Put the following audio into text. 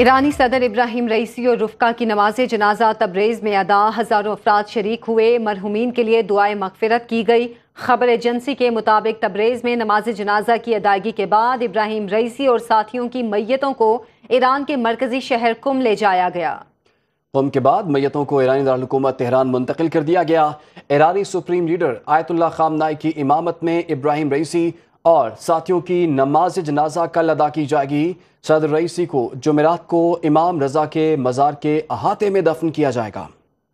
ईरानी सदर इब्राहिम रईसी और रुफका की नमाज जनाजा तबरेज़ में अदा हज़ारों अफराद शरीक हुए मरहुमीन के लिए दुआ मगफरत की गई खबर एजेंसी के मुताबिक तबरेज़ में नमाज जनाजा की अदायगी के बाद इब्राहिम रईसी और साथियों की मैयतों को ईरान के मरकजी शहर कुम ले जाया गया कुम के बाद मैतों को ईरानी दारकूमत तेहरान मुंतकिल कर दिया गया ईरानी सुप्रीम लीडर आयतुल्ला खामनाई की इमामत में इब्राहिम रईसी और साथियों की नमाज जनाजा कल अदा की जाएगी सदर रईसी को जमेरात को इमाम रजा के मज़ार के अहाते में दफन किया जाएगा